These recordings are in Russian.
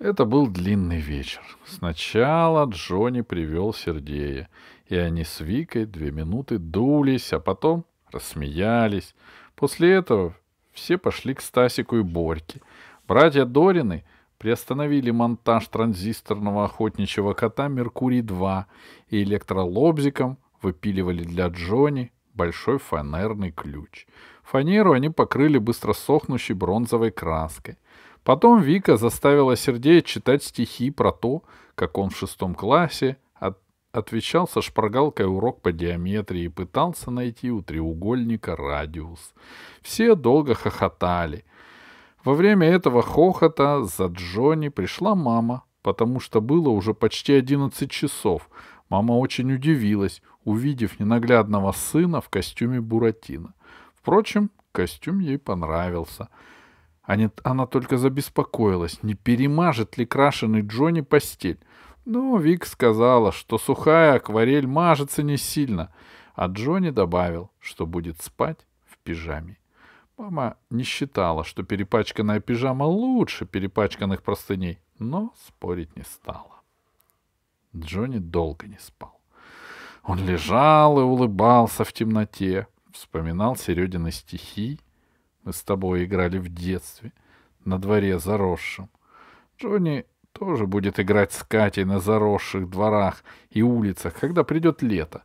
Это был длинный вечер. Сначала Джонни привел Сергея, и они с Викой две минуты дулись, а потом рассмеялись. После этого все пошли к Стасику и Борьке. Братья Дорины приостановили монтаж транзисторного охотничьего кота «Меркурий-2» и электролобзиком выпиливали для Джонни большой фанерный ключ. Фанеру они покрыли быстро сохнущей бронзовой краской. Потом Вика заставила Сергея читать стихи про то, как он в шестом классе от... отвечал со шпаргалкой урок по геометрии и пытался найти у треугольника радиус. Все долго хохотали. Во время этого хохота за Джонни пришла мама, потому что было уже почти одиннадцать часов. Мама очень удивилась, увидев ненаглядного сына в костюме Буратино. Впрочем, костюм ей понравился — а она только забеспокоилась, не перемажет ли крашеный Джонни постель. Но ну, Вик сказала, что сухая акварель мажется не сильно, а Джонни добавил, что будет спать в пижаме. Мама не считала, что перепачканная пижама лучше перепачканных простыней, но спорить не стала. Джонни долго не спал. Он лежал и улыбался в темноте, вспоминал Середины стихи мы с тобой играли в детстве, на дворе заросшем. Джонни тоже будет играть с Катей на заросших дворах и улицах, когда придет лето.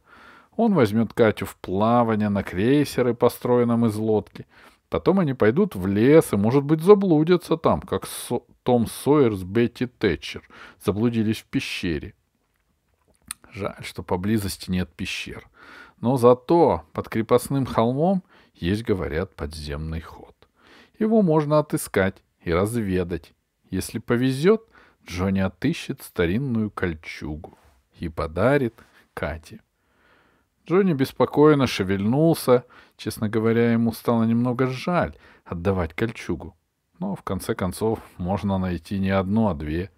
Он возьмет Катю в плавание на крейсеры, построенном из лодки. Потом они пойдут в лес и, может быть, заблудятся там, как Со Том Сойер с Бетти Тэтчер заблудились в пещере. Жаль, что поблизости нет пещер. Но зато под крепостным холмом — есть, говорят, подземный ход. Его можно отыскать и разведать. Если повезет, Джонни отыщет старинную кольчугу и подарит Кате. Джонни беспокойно шевельнулся. Честно говоря, ему стало немного жаль отдавать кольчугу. Но, в конце концов, можно найти не одну, а две.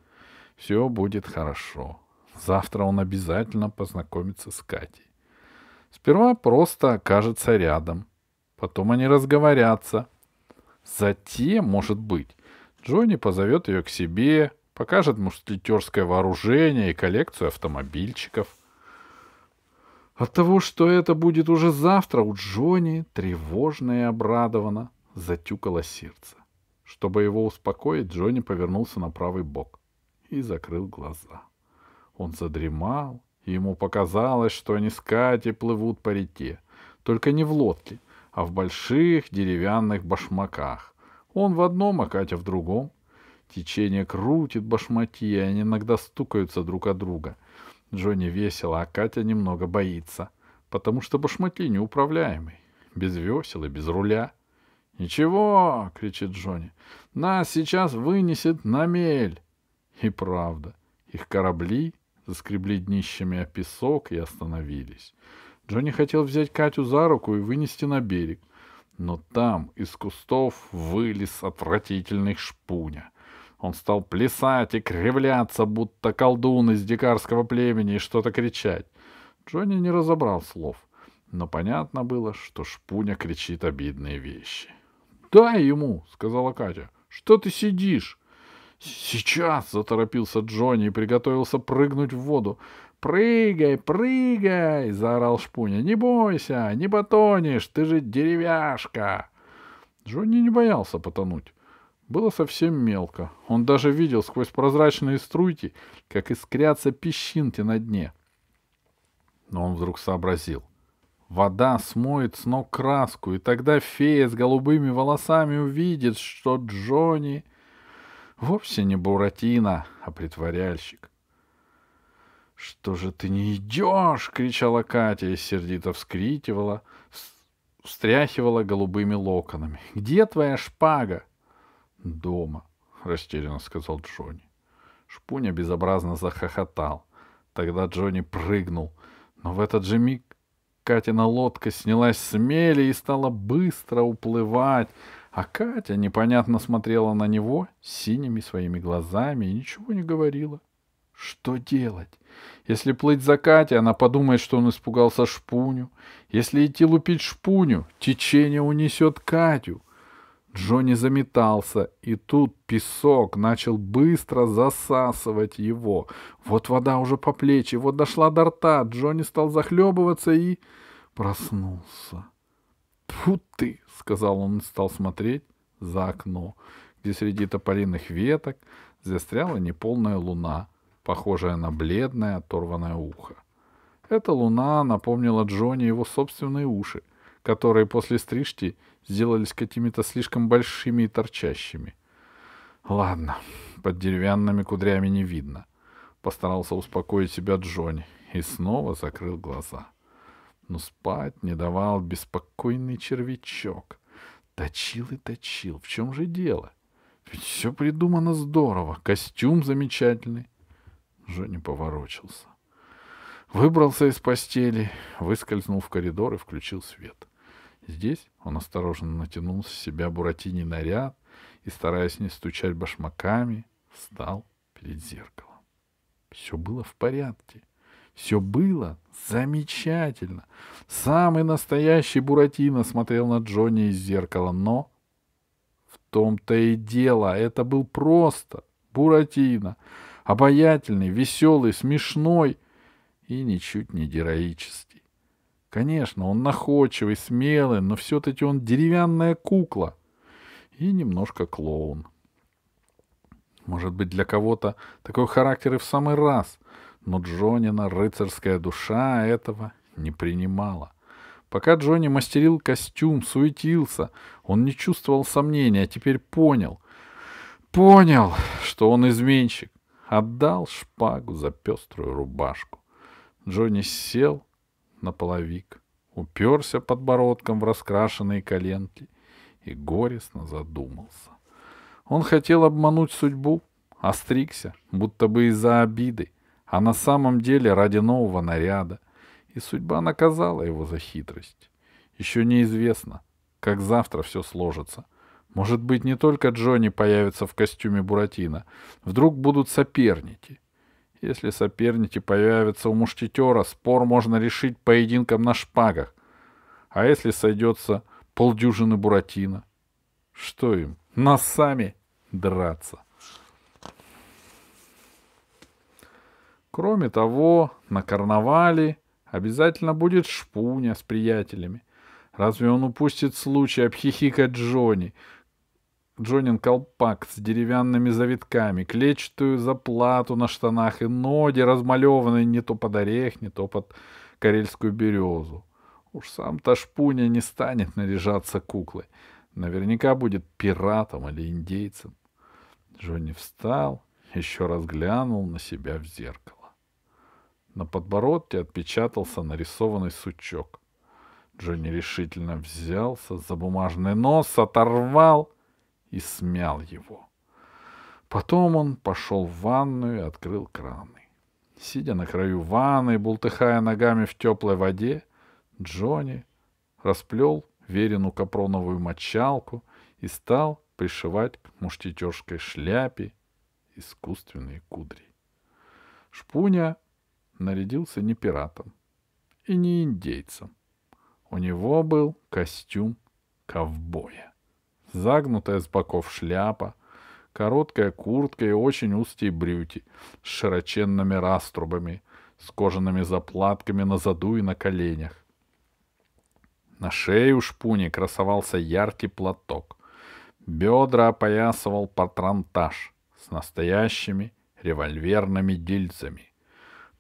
Все будет хорошо. Завтра он обязательно познакомится с Катей. Сперва просто окажется рядом. Потом они разговорятся. Затем, может быть, Джонни позовет ее к себе, покажет мушкетерское вооружение и коллекцию автомобильчиков. От того, что это будет уже завтра, у Джонни тревожно и обрадованно затюкало сердце. Чтобы его успокоить, Джонни повернулся на правый бок и закрыл глаза. Он задремал, и ему показалось, что они с Катей плывут по реке, только не в лодке, а в больших деревянных башмаках. Он в одном, а Катя в другом. Течение крутит башмаки, и они иногда стукаются друг от друга. Джонни весело, а Катя немного боится, потому что башмаки неуправляемый, без весел и без руля. «Ничего!» — кричит Джонни. «Нас сейчас вынесет на мель!» И правда, их корабли заскребли днищами о песок и остановились. Джонни хотел взять Катю за руку и вынести на берег. Но там из кустов вылез отвратительный шпуня. Он стал плясать и кривляться, будто колдун из дикарского племени, и что-то кричать. Джонни не разобрал слов, но понятно было, что шпуня кричит обидные вещи. «Дай ему!» — сказала Катя. «Что ты сидишь?» «Сейчас!» — заторопился Джонни и приготовился прыгнуть в воду. «Прыгай, прыгай!» — заорал Шпуня. «Не бойся, не потонешь, ты же деревяшка!» Джонни не боялся потонуть. Было совсем мелко. Он даже видел сквозь прозрачные струйки, как искрятся песчинки на дне. Но он вдруг сообразил. Вода смоет с ног краску, и тогда фея с голубыми волосами увидит, что Джонни вовсе не Буратино, а притворяльщик. «Что же ты не идешь?» — кричала Катя и сердито вскрикивала, встряхивала голубыми локонами. «Где твоя шпага?» «Дома», — растерянно сказал Джонни. Шпуня безобразно захохотал. Тогда Джонни прыгнул. Но в этот же миг Катина лодка снялась с мели и стала быстро уплывать, а Катя непонятно смотрела на него синими своими глазами и ничего не говорила. Что делать? Если плыть за Катей, она подумает, что он испугался шпуню. Если идти лупить шпуню, течение унесет Катю. Джонни заметался, и тут песок начал быстро засасывать его. Вот вода уже по плечи, вот дошла до рта. Джонни стал захлебываться и проснулся. «Тьфу ты!» — сказал он и стал смотреть за окно, где среди тополиных веток застряла неполная луна, похожая на бледное оторванное ухо. Эта луна напомнила Джонни его собственные уши, которые после стрижки сделались какими-то слишком большими и торчащими. «Ладно, под деревянными кудрями не видно», — постарался успокоить себя Джонни и снова закрыл глаза. — но спать не давал беспокойный червячок. Точил и точил. В чем же дело? Ведь все придумано здорово. Костюм замечательный. Женя поворочился. Выбрался из постели, выскользнул в коридор и включил свет. Здесь он осторожно натянул с себя буратиний наряд и, стараясь не стучать башмаками, встал перед зеркалом. Все было в порядке. Все было замечательно. Самый настоящий Буратино смотрел на Джонни из зеркала, но... В том-то и дело, это был просто Буратино. Обаятельный, веселый, смешной и ничуть не героический. Конечно, он находчивый, смелый, но все-таки он деревянная кукла и немножко клоун. Может быть, для кого-то такой характер и в самый раз, но Джонина рыцарская душа этого не принимала. Пока Джонни мастерил костюм, суетился, он не чувствовал сомнения, а теперь понял. Понял, что он изменщик. Отдал шпагу за пеструю рубашку. Джонни сел на половик, уперся подбородком в раскрашенные коленки и горестно задумался. Он хотел обмануть судьбу, остригся, будто бы из-за обиды а на самом деле ради нового наряда. И судьба наказала его за хитрость. Еще неизвестно, как завтра все сложится. Может быть, не только Джонни появится в костюме Буратино. Вдруг будут соперники. Если соперники появятся у мушкетера, спор можно решить поединком на шпагах. А если сойдется полдюжины Буратино? Что им, нас сами драться? Кроме того, на карнавале обязательно будет шпуня с приятелями. Разве он упустит случай обхихикать Джонни? Джонин колпак с деревянными завитками, клетчатую заплату на штанах и ноги, размалеванные не то под орех, не то под карельскую березу. Уж сам-то шпуня не станет наряжаться куклой. Наверняка будет пиратом или индейцем. Джонни встал, еще раз глянул на себя в зеркало. На подбородке отпечатался нарисованный сучок. Джонни решительно взялся за бумажный нос, оторвал и смял его. Потом он пошел в ванную и открыл краны. Сидя на краю ванны и бултыхая ногами в теплой воде, Джонни расплел верину капроновую мочалку и стал пришивать к муштетерской шляпе искусственные кудри. Шпуня нарядился не пиратом и не индейцем. У него был костюм ковбоя. Загнутая с боков шляпа, короткая куртка и очень узкие брюки с широченными раструбами, с кожаными заплатками на заду и на коленях. На шее у шпуни красовался яркий платок. Бедра опоясывал патронтаж с настоящими револьверными дельцами.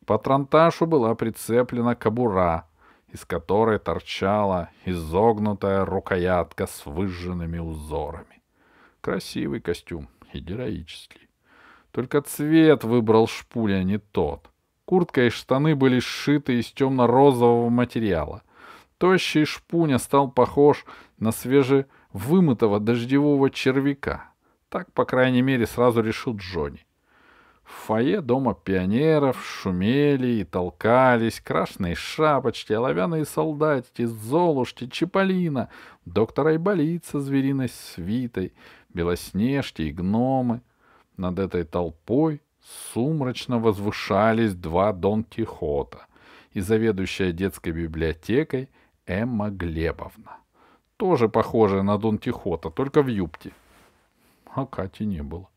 По патронташу была прицеплена кобура, из которой торчала изогнутая рукоятка с выжженными узорами. Красивый костюм и героический. Только цвет выбрал шпуля а не тот. Куртка и штаны были сшиты из темно-розового материала. Тощий шпуня стал похож на свежевымытого дождевого червяка. Так, по крайней мере, сразу решил Джонни. В фойе дома пионеров шумели и толкались красные шапочки, оловянные солдатики, золушки, чиполлина, доктор Айболит со звериной свитой, белоснежки и гномы. Над этой толпой сумрачно возвышались два Дон Кихота и заведующая детской библиотекой Эмма Глебовна. Тоже похожая на Дон Кихота, только в юбке. А Кати не было.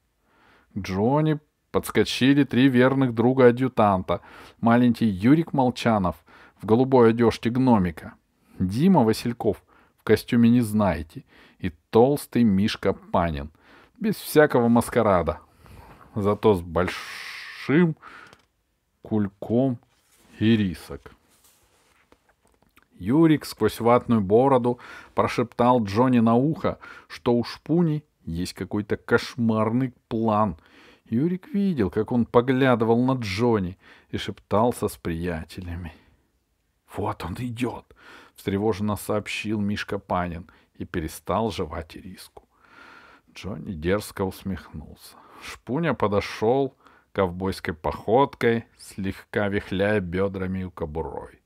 К Джонни Подскочили три верных друга адъютанта. Маленький Юрик Молчанов в голубой одежке гномика. Дима Васильков в костюме не знаете. И толстый Мишка Панин. Без всякого маскарада. Зато с большим кульком и рисок. Юрик сквозь ватную бороду прошептал Джонни на ухо, что у Шпуни есть какой-то кошмарный план — Юрик видел, как он поглядывал на Джонни и шептался с приятелями. «Вот он идет!» — встревоженно сообщил Мишка Панин и перестал жевать ириску. Джонни дерзко усмехнулся. Шпуня подошел ковбойской походкой, слегка вихляя бедрами у кобурой.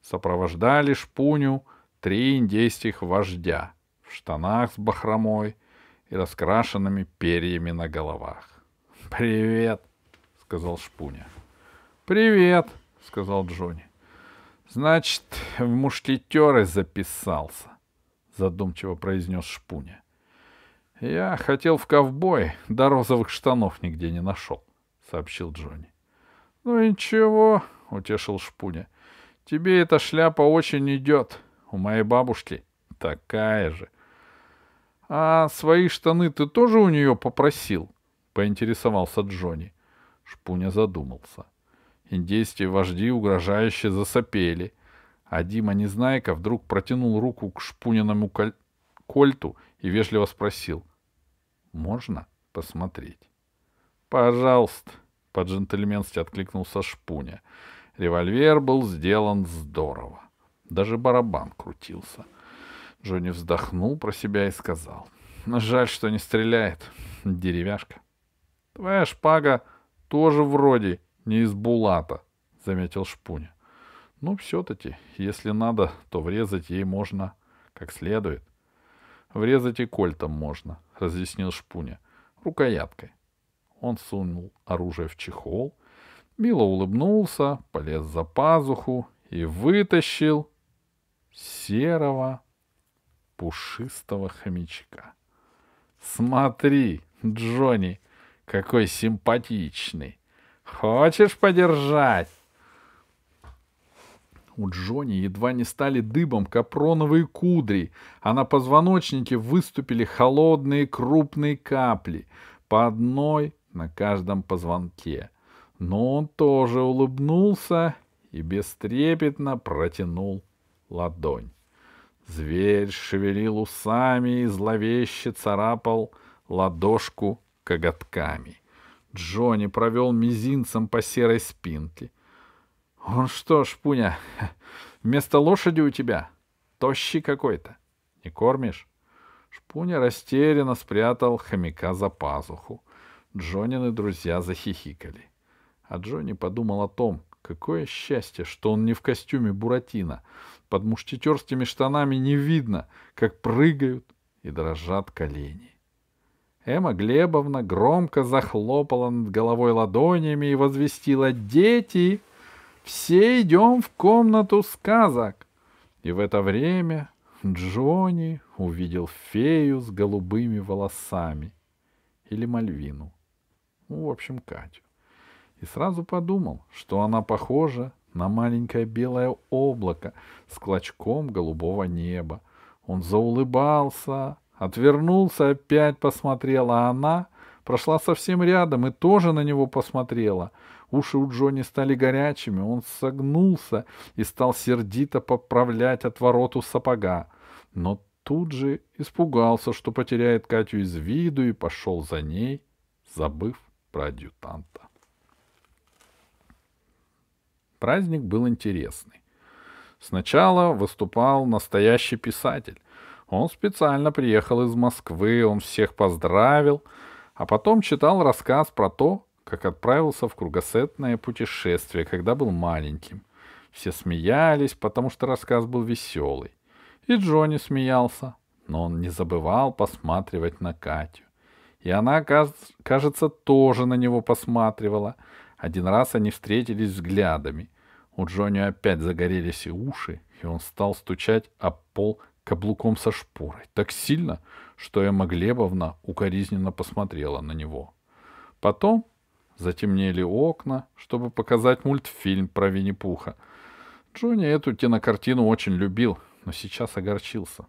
Сопровождали шпуню три индейских вождя в штанах с бахромой и раскрашенными перьями на головах. «Привет!» — сказал Шпуня. «Привет!» — сказал Джонни. «Значит, в мушкетеры записался», — задумчиво произнес Шпуня. «Я хотел в ковбой, да розовых штанов нигде не нашел», — сообщил Джонни. «Ну и ничего», — утешил Шпуня. «Тебе эта шляпа очень идет. У моей бабушки такая же». «А свои штаны ты тоже у нее попросил?» поинтересовался Джонни. Шпуня задумался. Индейские вожди угрожающе засопели, а Дима Незнайка вдруг протянул руку к шпуниному коль... кольту и вежливо спросил. «Можно посмотреть?» «Пожалуйста», — по-джентльменски откликнулся Шпуня. Револьвер был сделан здорово. Даже барабан крутился. Джонни вздохнул про себя и сказал. «Жаль, что не стреляет. Деревяшка». Твоя шпага тоже вроде не из булата, — заметил Шпуня. Ну, все-таки, если надо, то врезать ей можно как следует. Врезать и кольтом можно, — разъяснил Шпуня, — рукояткой. Он сунул оружие в чехол, мило улыбнулся, полез за пазуху и вытащил серого пушистого хомячка. «Смотри, Джонни!» Какой симпатичный. Хочешь подержать? У Джонни едва не стали дыбом капроновые кудри, а на позвоночнике выступили холодные крупные капли, по одной на каждом позвонке. Но он тоже улыбнулся и бестрепетно протянул ладонь. Зверь шевелил усами и зловеще царапал ладошку коготками. Джонни провел мизинцем по серой спинке. «Он что, шпуня, вместо лошади у тебя? Тощий какой-то. Не кормишь?» Шпуня растерянно спрятал хомяка за пазуху. Джонины друзья захихикали. А Джонни подумал о том, какое счастье, что он не в костюме Буратино. Под мушкетерскими штанами не видно, как прыгают и дрожат колени. Эмма Глебовна громко захлопала над головой ладонями и возвестила «Дети! Все идем в комнату сказок!» И в это время Джонни увидел фею с голубыми волосами или Мальвину, ну, в общем, Катю, и сразу подумал, что она похожа на маленькое белое облако с клочком голубого неба. Он заулыбался, Отвернулся, опять посмотрела, а она прошла совсем рядом и тоже на него посмотрела. Уши у Джонни стали горячими, он согнулся и стал сердито поправлять отвороту сапога. Но тут же испугался, что потеряет Катю из виду и пошел за ней, забыв про адъютанта. Праздник был интересный. Сначала выступал настоящий писатель. Он специально приехал из Москвы, он всех поздравил, а потом читал рассказ про то, как отправился в кругосветное путешествие, когда был маленьким. Все смеялись, потому что рассказ был веселый. И Джонни смеялся, но он не забывал посматривать на Катю. И она, кажется, тоже на него посматривала. Один раз они встретились взглядами. У Джонни опять загорелись и уши, и он стал стучать о пол каблуком со шпорой, так сильно, что Эмма Глебовна укоризненно посмотрела на него. Потом затемнели окна, чтобы показать мультфильм про Винни-Пуха. Джонни эту кинокартину очень любил, но сейчас огорчился.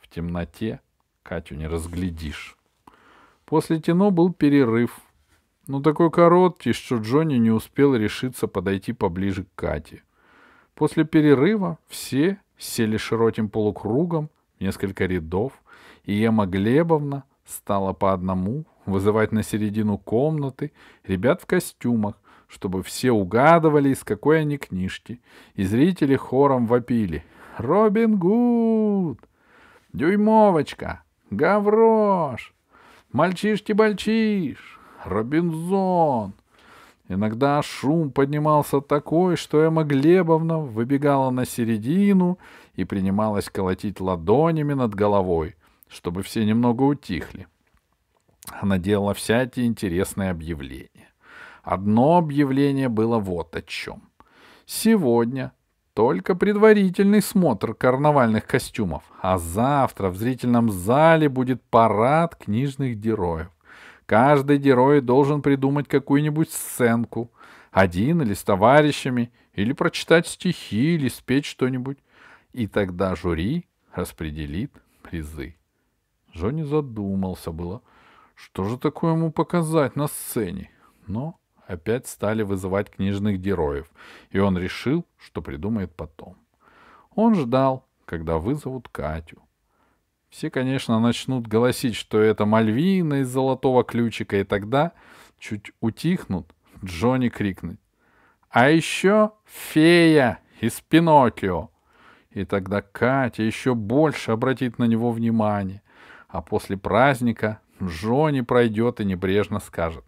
В темноте Катю не разглядишь. После кино был перерыв, но такой короткий, что Джонни не успел решиться подойти поближе к Кате. После перерыва все сели широким полукругом, в несколько рядов, и Ема Глебовна стала по одному вызывать на середину комнаты ребят в костюмах, чтобы все угадывали, из какой они книжки, и зрители хором вопили «Робин Гуд!» «Дюймовочка!» «Гаврош!» «Мальчиш-ти-бальчиш!» «Робинзон!» Иногда шум поднимался такой, что Эмма Глебовна выбегала на середину и принималась колотить ладонями над головой, чтобы все немного утихли. Она делала всякие интересные объявления. Одно объявление было вот о чем. Сегодня только предварительный смотр карнавальных костюмов, а завтра в зрительном зале будет парад книжных героев. Каждый герой должен придумать какую-нибудь сценку. Один или с товарищами, или прочитать стихи, или спеть что-нибудь. И тогда жюри распределит призы. Жони задумался было, что же такое ему показать на сцене. Но опять стали вызывать книжных героев, и он решил, что придумает потом. Он ждал, когда вызовут Катю. Все, конечно, начнут голосить, что это Мальвина из золотого ключика, и тогда, чуть утихнут, Джонни крикнет. А еще фея из Пиноккио. И тогда Катя еще больше обратит на него внимание. А после праздника Джонни пройдет и небрежно скажет.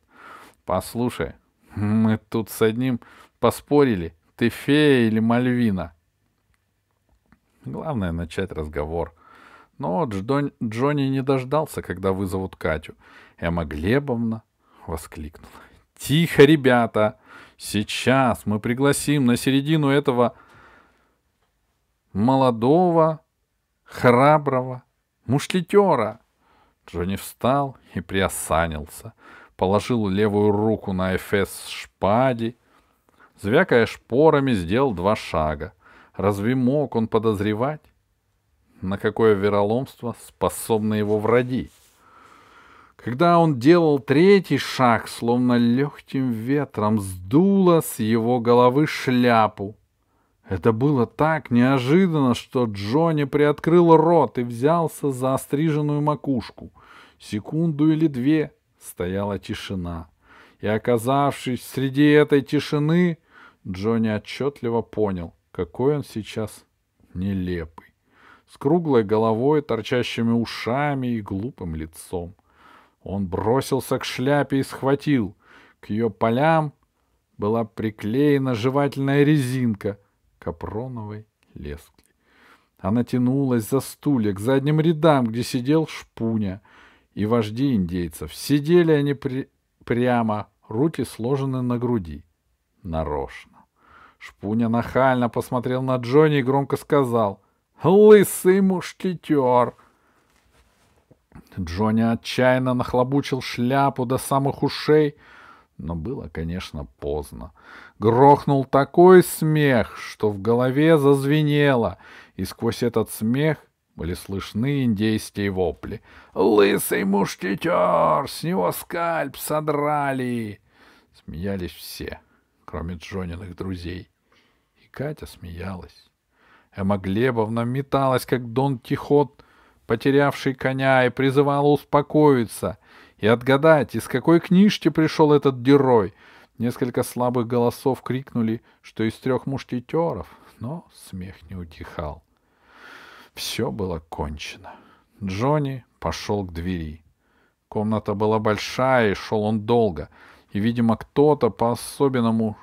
Послушай, мы тут с одним поспорили, ты фея или Мальвина. Главное начать разговор — но Дждон... Джонни не дождался, когда вызовут Катю. Эмма Глебовна воскликнула. «Тихо, ребята! Сейчас мы пригласим на середину этого молодого, храброго мушлетера!» Джонни встал и приосанился. Положил левую руку на эфес шпади. Звякая шпорами, сделал два шага. Разве мог он подозревать, на какое вероломство способны его враги. Когда он делал третий шаг, словно легким ветром сдуло с его головы шляпу. Это было так неожиданно, что Джонни приоткрыл рот и взялся за остриженную макушку. Секунду или две стояла тишина. И, оказавшись среди этой тишины, Джонни отчетливо понял, какой он сейчас нелепый с круглой головой, торчащими ушами и глупым лицом. Он бросился к шляпе и схватил. К ее полям была приклеена жевательная резинка капроновой лески. Она тянулась за стулья к задним рядам, где сидел шпуня и вожди индейцев. Сидели они при... прямо, руки сложены на груди. Нарочно. Шпуня нахально посмотрел на Джонни и громко сказал — Лысый мушкетер!» Джонни отчаянно нахлобучил шляпу до самых ушей, но было, конечно, поздно. Грохнул такой смех, что в голове зазвенело, и сквозь этот смех были слышны индейские вопли. «Лысый мушкетер! С него скальп содрали!» Смеялись все, кроме Джониных друзей. И Катя смеялась. Эмма Глебовна металась, как Дон Тихот, потерявший коня, и призывала успокоиться и отгадать, из какой книжки пришел этот герой. Несколько слабых голосов крикнули, что из трех мушкетеров, но смех не утихал. Все было кончено. Джонни пошел к двери. Комната была большая, и шел он долго. И, видимо, кто-то по-особенному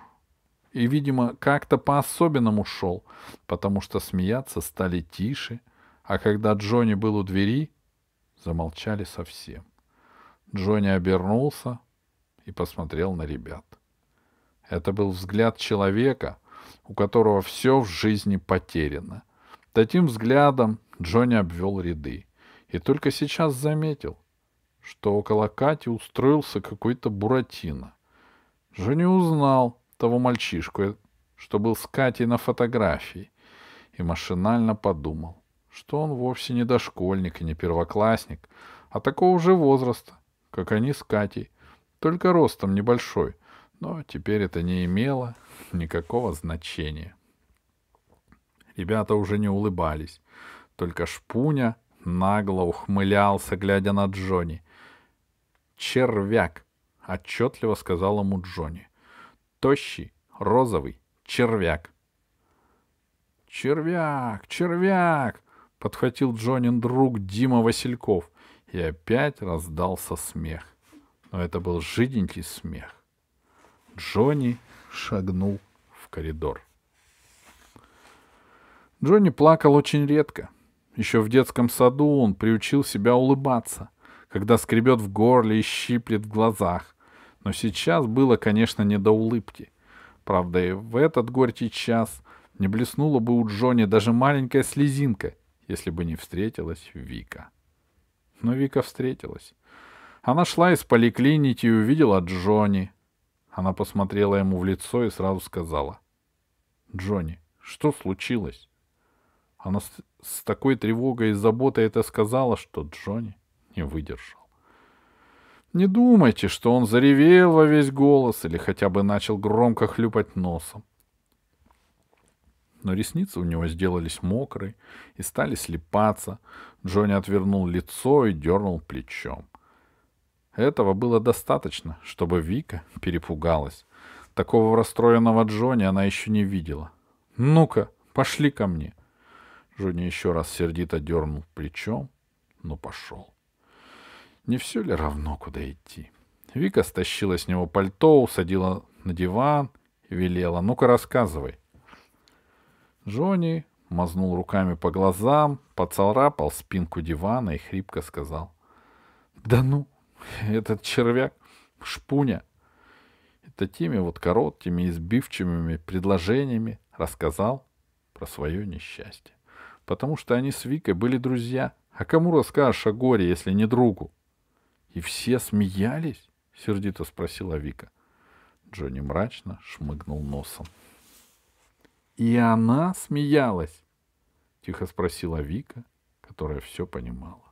и, видимо, как-то по-особенному шел, потому что смеяться стали тише, а когда Джонни был у двери, замолчали совсем. Джонни обернулся и посмотрел на ребят. Это был взгляд человека, у которого все в жизни потеряно. Таким взглядом Джонни обвел ряды и только сейчас заметил, что около Кати устроился какой-то Буратино. Джонни узнал того мальчишку, что был с Катей на фотографии, и машинально подумал, что он вовсе не дошкольник и не первоклассник, а такого же возраста, как они с Катей, только ростом небольшой, но теперь это не имело никакого значения. Ребята уже не улыбались, только Шпуня нагло ухмылялся, глядя на Джонни. «Червяк!» — отчетливо сказал ему Джонни тощий, розовый червяк. «Червяк! Червяк!» — подхватил Джонин друг Дима Васильков. И опять раздался смех. Но это был жиденький смех. Джонни шагнул в коридор. Джонни плакал очень редко. Еще в детском саду он приучил себя улыбаться, когда скребет в горле и щиплет в глазах. Но сейчас было, конечно, не до улыбки. Правда, и в этот горький час не блеснула бы у Джонни даже маленькая слезинка, если бы не встретилась Вика. Но Вика встретилась. Она шла из поликлиники и увидела Джонни. Она посмотрела ему в лицо и сразу сказала. «Джонни, что случилось?» Она с, с такой тревогой и заботой это сказала, что Джонни не выдержал. Не думайте, что он заревел во весь голос или хотя бы начал громко хлюпать носом. Но ресницы у него сделались мокрые и стали слепаться. Джонни отвернул лицо и дернул плечом. Этого было достаточно, чтобы Вика перепугалась. Такого расстроенного Джонни она еще не видела. «Ну-ка, пошли ко мне!» Джонни еще раз сердито дернул плечом, но пошел. Не все ли равно, куда идти? Вика стащила с него пальто, усадила на диван и велела. «Ну-ка, рассказывай». Джонни мазнул руками по глазам, поцарапал спинку дивана и хрипко сказал. «Да ну, этот червяк, шпуня!» Это такими вот короткими, избивчивыми предложениями рассказал про свое несчастье. Потому что они с Викой были друзья. А кому расскажешь о горе, если не другу? И все смеялись? Сердито спросила Вика. Джонни мрачно шмыгнул носом. И она смеялась? Тихо спросила Вика, которая все понимала.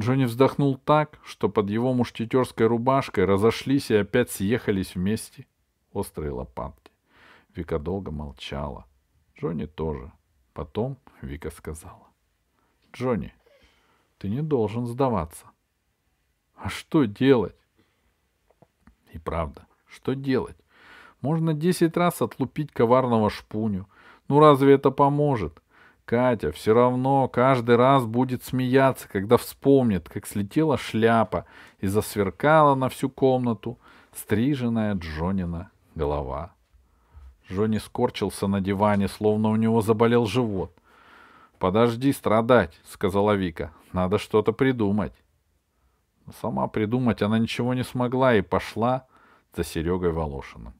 Джонни вздохнул так, что под его мушкетерской рубашкой разошлись и опять съехались вместе острые лопатки. Вика долго молчала. Джонни тоже. Потом Вика сказала. — Джонни, ты не должен сдаваться. А что делать? И правда, что делать? Можно десять раз отлупить коварного шпуню. Ну разве это поможет? Катя все равно каждый раз будет смеяться, когда вспомнит, как слетела шляпа и засверкала на всю комнату стриженная Джонина голова. Джонни скорчился на диване, словно у него заболел живот. «Подожди страдать», — сказала Вика. «Надо что-то придумать». Сама придумать она ничего не смогла и пошла за Серегой Волошиным.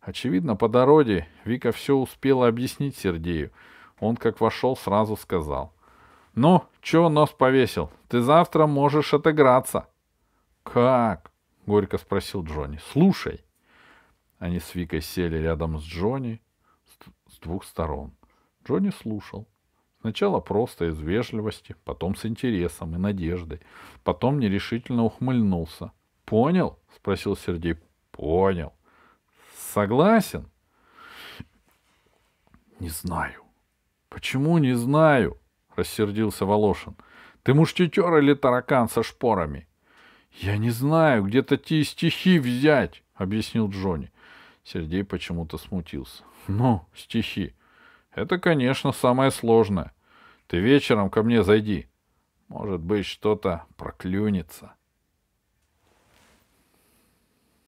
Очевидно, по дороге Вика все успела объяснить Сергею. Он, как вошел, сразу сказал. «Ну, чего нос повесил? Ты завтра можешь отыграться». «Как?» — горько спросил Джонни. «Слушай». Они с Викой сели рядом с Джонни с двух сторон. Джонни слушал — Сначала просто из вежливости, потом с интересом и надеждой, потом нерешительно ухмыльнулся. «Понял?» — спросил Сергей. «Понял». «Согласен?» «Не знаю». «Почему не знаю?» — рассердился Волошин. «Ты мушкетер или таракан со шпорами?» «Я не знаю, где то те стихи взять», — объяснил Джонни. Сергей почему-то смутился. «Ну, стихи. Это, конечно, самое сложное. Ты вечером ко мне зайди. Может быть, что-то проклюнется.